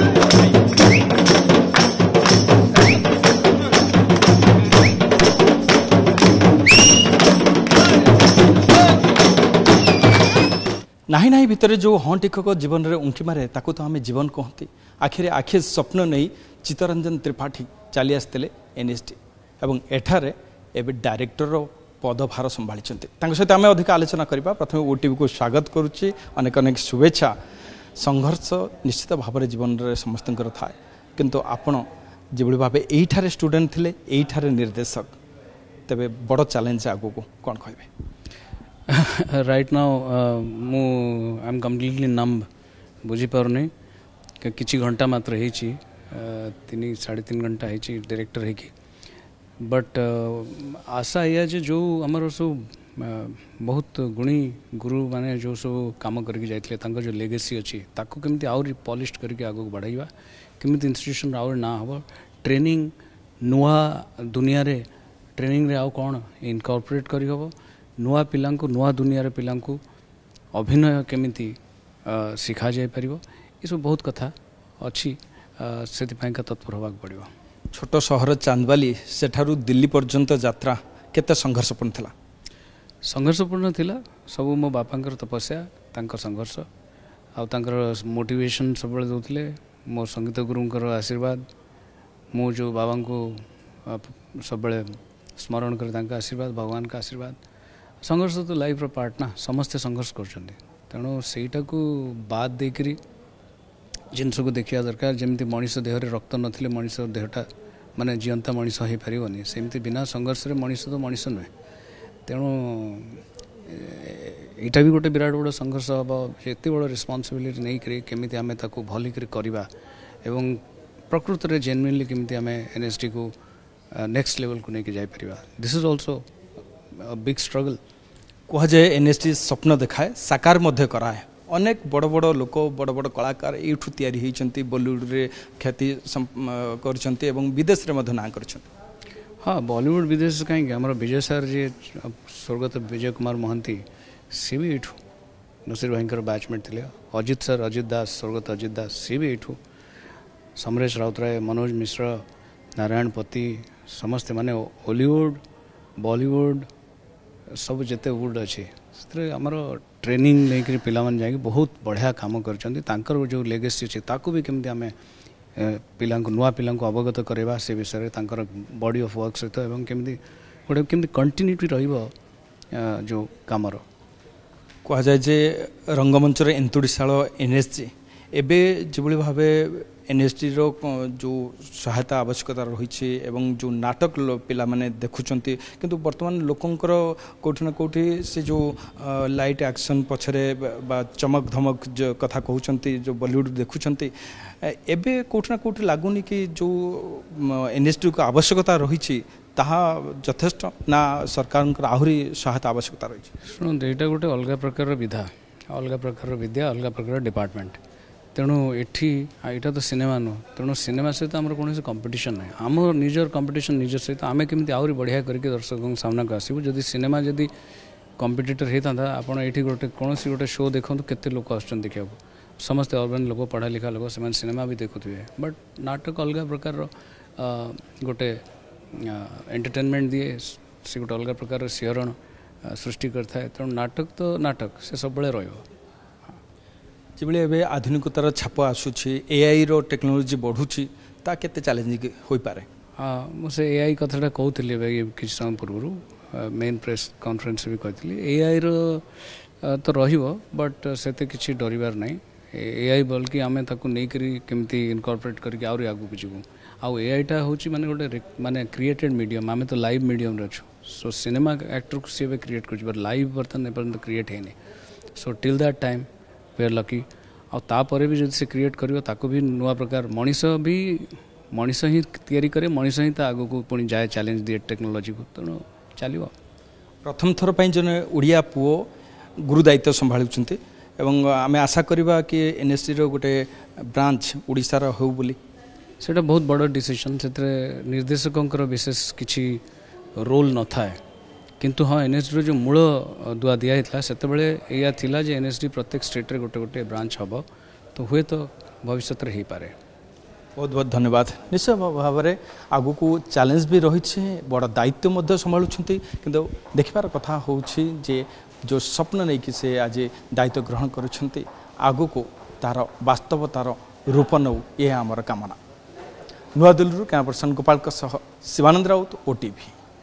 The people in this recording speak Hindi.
ନାହିଁ ନାହିଁ ଭିତରେ ଯେଉଁ ହଁ ଟିକକ ଜୀବନରେ ଉଙ୍କି ମାରେ ତାକୁ ତ ଆମେ ଜୀବନ କହନ୍ତି ଆଖିରେ ଆଖି ସ୍ୱପ୍ନ ନେଇ ଚିତ୍ତରଞ୍ଜନ ତ୍ରିପାଠୀ ଚାଲି ଆସିଥିଲେ ଏନ୍ଏସ୍ଡି ଏବଂ ଏଠାରେ ଏବେ ଡାଇରେକ୍ଟରର ପଦଭାର ସମ୍ଭାଳିଛନ୍ତି ତାଙ୍କ ସହିତ ଆମେ ଅଧିକ ଆଲୋଚନା କରିବା ପ୍ରଥମେ ଓଟିଭିକୁ ସ୍ୱାଗତ କରୁଛି ଅନେକ ଅନେକ ଶୁଭେଚ୍ଛା संघर्ष निश्चित भाव जीवन समस्त थाए कि आपण जो भाव यही स्टूडेंट थे यही निर्देशक तेरे बड़ चैलेंज आग को कौन कह रईट नाउ मु आई कम्प्लीटली नम बुझीप कि घंटा मात्र होनि uh, साढ़े तीन घंटा होती डायरेक्टर uh, आशा या जो आमर सब बहुत गुणी गुरु माने जो सब कम करते जो लेगेसी अच्छी केमी आहरी पलिश करके आगे बढ़ावा केमी इनट्यूशन आ हम ट्रेनिंग नुआ दुनिया रे ट्रेनिंग रे आउ कौन इनकर्पोरेट करहब नुआ पा नुआ दुनिया रे पा अभिनय केमी शिखा जा पार ये सब बहुत कथा अच्छी से तत्पर होगा पड़ो छोट चांदवा सेठ दिल्ली पर्यटन जत संघर्षपूर्ण था सङ्घर्षपूर्ण थिला सब म तपस्या सङ्घर्ष आउँछ मोटिभेसन सबैले दोले म सङ्गीत गुरुङ आशीर्वाद म जो बाबा सबै स्मरण आशीर्वाद भगवान्को आशीर्वाद सङ्घर्ष त लफ र पाटना समस्तै सङ्घर्ष गरेन सहीटा बाद देकरी जिसकु देखा दरकार मनिष देहले रक्त नहटा मे जीन्त मनिष है पारेको बना सङ्घर्ष मनिस त मनिस नुहेँ ତେଣୁ ଏଇଟା ବି ଗୋଟେ ବିରାଟ ବଡ଼ ସଂଘର୍ଷ ହେବ ଏତେ ବଡ଼ ରେସ୍ପନ୍ସିବିଲିଟି ନେଇକରି କେମିତି ଆମେ ତାକୁ ଭଲିକରି କରିବା ଏବଂ ପ୍ରକୃତରେ ଜେନୁଇନଲି କେମିତି ଆମେ ଏନ୍ଏସ୍ଡିକୁ ନେକ୍ସଟ ଲେଭେଲକୁ ନେଇକି ଯାଇପାରିବା this is also big struggle କୁହାଯାଏ ଏନ୍ଏସ୍ଡି ସ୍ୱପ୍ନ ଦେଖାଏ ସାକାର ମଧ୍ୟ କରାଏ ଅନେକ ବଡ଼ ବଡ଼ ଲୋକ ବଡ଼ ବଡ଼ କଳାକାର ଏଇଠୁ ତିଆରି ହୋଇଛନ୍ତି ବଲିଉଡ଼ରେ ଖ୍ୟାତି କରିଛନ୍ତି ଏବଂ ବିଦେଶରେ ମଧ୍ୟ ନାଁ କରିଛନ୍ତି हाँ बॉलीवुड विदेश कहीं आम विजय सर जी स्वर्गत विजय कुमार महांती सी भी यू नसीर भाई बैचमेट थे अजित सर अजित दास स्वर्गत अजित दास सी भी यू समरेश राउतराय मनोज मिश्र नारायण पति समस्त मैंने हलिउड बलीउड सब जिते उड अच्छे से आमर ट्रेनिंग नहीं कर पाने जा बहुत बढ़िया कम कर लेगे अच्छे ताकू भी कमी आम ପିଲାଙ୍କୁ ନୂଆ ପିଲାଙ୍କୁ ଅବଗତ କରାଇବା ସେ ବିଷୟରେ ତାଙ୍କର ବଡ଼ି ଅଫ୍ ୱାର୍କ ସହିତ ଏବଂ କେମିତି ଗୋଟେ କେମିତି କଣ୍ଟିନ୍ୟୁଟି ରହିବ ଯେଉଁ କାମର କୁହାଯାଏ ଯେ ରଙ୍ଗମଞ୍ଚର ଏନ୍ତୁଡ଼ିଶାଳ ଏନ୍ ଏସ୍ ଜି ଏବେ ଯେଭଳି ଭାବେ ଏନ୍ଏସ୍ଡ଼ିର ଯେଉଁ ସହାୟତା ଆବଶ୍ୟକତା ରହିଛି ଏବଂ ଯେଉଁ ନାଟକ ପିଲାମାନେ ଦେଖୁଛନ୍ତି କିନ୍ତୁ ବର୍ତ୍ତମାନ ଲୋକଙ୍କର କେଉଁଠି ନା କେଉଁଠି ସେ ଯେଉଁ ଲାଇଟ୍ ଆକ୍ସନ୍ ପଛରେ ବା ଚମକ ଧମକ କଥା କହୁଛନ୍ତି ଯେଉଁ ବଲିଉଡ଼ ଦେଖୁଛନ୍ତି ଏବେ କେଉଁଠି ନା କେଉଁଠି ଲାଗୁନି କି ଯେଉଁ ଏନ୍ଏସ୍ଡ଼ିକୁ ଆବଶ୍ୟକତା ରହିଛି ତାହା ଯଥେଷ୍ଟ ନା ସରକାରଙ୍କର ଆହୁରି ସହାୟତା ଆବଶ୍ୟକତା ରହିଛି ଶୁଣନ୍ତୁ ଏଇଟା ଗୋଟେ ଅଲଗା ପ୍ରକାରର ବିଧା ଅଲଗା ପ୍ରକାରର ବିଦ୍ୟା ଅଲଗା ପ୍ରକାରର ଡିପାର୍ଟମେଣ୍ଟ ତେଣୁ ଏଠି ଏଇଟା ତ ସିନେମା ନୁହଁ ତେଣୁ ସିନେମା ସହିତ ଆମର କୌଣସି କମ୍ପିଟିସନ୍ ନାହିଁ ଆମ ନିଜର କମ୍ପିଟିସନ୍ ନିଜ ସହିତ ଆମେ କେମିତି ଆହୁରି ବଢ଼ିଆ କରିକି ଦର୍ଶକଙ୍କ ସାମ୍ନାକୁ ଆସିବୁ ଯଦି ସିନେମା ଯଦି କମ୍ପିଟିଟର୍ ହେଇଥାନ୍ତା ଆପଣ ଏଇଠି ଗୋଟେ କୌଣସି ଗୋଟେ ଶୋ ଦେଖନ୍ତୁ କେତେ ଲୋକ ଆସୁଛନ୍ତି ଦେଖିବାକୁ ସମସ୍ତେ ଅର୍ବାନ୍ ଲୋକ ପଢ଼ାଲେଖା ଲୋକ ସେମାନେ ସିନେମା ବି ଦେଖୁଥିବେ ବଟ୍ ନାଟକ ଅଲଗା ପ୍ରକାରର ଗୋଟେ ଏଣ୍ଟରଟେନମେଣ୍ଟ ଦିଏ ସେ ଗୋଟେ ଅଲଗା ପ୍ରକାରର ଶିହରଣ ସୃଷ୍ଟି କରିଥାଏ ତେଣୁ ନାଟକ ତ ନାଟକ ସେ ସବୁବେଳେ ରହିବ जोड़ी एवं आधुनिकतार छाप आसूँ ए आई रेक्नोलोजी बढ़ुची ता के चैलेंजिंग हो पाए हाँ मुझे ए आई कथा कहती कि समय पूर्व मेन प्रेस कन्फरेन्स भी कही ए आई रट से किसी डरबार ना ए आई बल्कि आम करमी इनकर्पोरेट कर आगे जीव आउ ए आई हूँ मानते गोटे मानते क्रिएटेड मीडियम आम तो लाइव मीडियम अच्छे सो सिनेमा एक्टर को सी क्रिएट कर लाइव बर्तन एपर्त क्रिएट है so till that time we are lucky ଆଉ ତାପରେ ବି ଯଦି ସେ କ୍ରିଏଟ୍ କରିବ ତାକୁ ବି ନୂଆ ପ୍ରକାର ମଣିଷ ବି ମଣିଷ ହିଁ ତିଆରି କରେ ମଣିଷ ହିଁ ତା ଆଗକୁ ପୁଣି ଯାଏ ଚ୍ୟାଲେଞ୍ଜ ଦିଏ ଟେକ୍ନୋଲୋଜିକୁ ତେଣୁ ଚାଲିବ ପ୍ରଥମ ଥର ପାଇଁ ଜଣେ ଓଡ଼ିଆ ପୁଅ ଗୁରୁ ଦାୟିତ୍ୱ ସମ୍ଭାଳୁଛନ୍ତି ଏବଂ ଆମେ ଆଶା କରିବା କି ଏନ୍ଏସ୍ସିର ଗୋଟେ ବ୍ରାଞ୍ଚ ଓଡ଼ିଶାର ହେଉ ବୋଲି ସେଇଟା ବହୁତ ବଡ଼ ଡିସିସନ୍ ସେଥିରେ ନିର୍ଦ୍ଦେଶକଙ୍କର ବିଶେଷ କିଛି ରୋଲ୍ ନଥାଏ किंतु हाँ एन एस डी जो मूल दुआ दिया से या एन एस डी प्रत्येक स्टेट रे गोटे गोटे ब्रांच हम तो हुए तो भविष्य हो पाए बहुत बहुत धन्यवाद निश्चय भाव में आग को चैलेंज भी रही है बड़ दायित्व संभालुंट कि देखार कथा हो जो स्वप्न नहीं कि से आज दायित्व ग्रहण कर तार बास्तवतार रूप नौ ये आमर कामना नुआ Delhi camera person Gopal Shivanand Rout OT